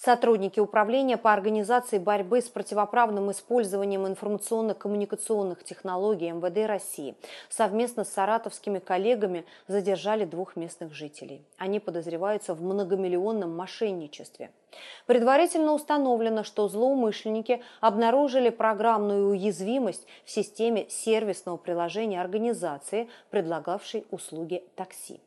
Сотрудники Управления по организации борьбы с противоправным использованием информационно-коммуникационных технологий МВД России совместно с саратовскими коллегами задержали двух местных жителей. Они подозреваются в многомиллионном мошенничестве. Предварительно установлено, что злоумышленники обнаружили программную уязвимость в системе сервисного приложения организации, предлагавшей услуги такси.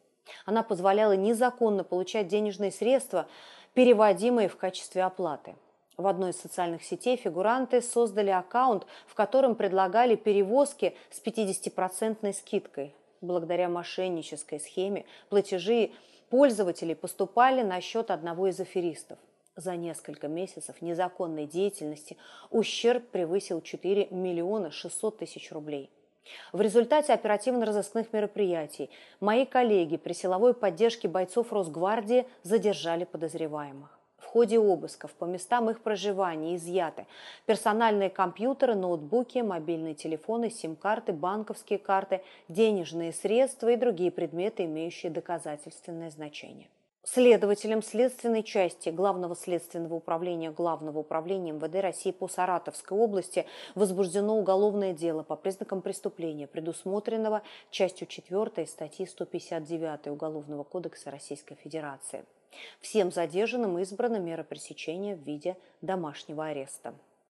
Она позволяла незаконно получать денежные средства – переводимые в качестве оплаты. В одной из социальных сетей фигуранты создали аккаунт, в котором предлагали перевозки с 50% скидкой. Благодаря мошеннической схеме платежи пользователей поступали на счет одного из аферистов. За несколько месяцев незаконной деятельности ущерб превысил 4 миллиона 600 тысяч рублей. В результате оперативно-розыскных мероприятий мои коллеги при силовой поддержке бойцов Росгвардии задержали подозреваемых. В ходе обысков по местам их проживания изъяты персональные компьютеры, ноутбуки, мобильные телефоны, сим-карты, банковские карты, денежные средства и другие предметы, имеющие доказательственное значение следователем следственной части Главного следственного управления Главного управления МВД России по Саратовской области возбуждено уголовное дело по признакам преступления, предусмотренного частью 4 статьи 159 Уголовного кодекса Российской Федерации. Всем задержанным избрана мера пресечения в виде домашнего ареста.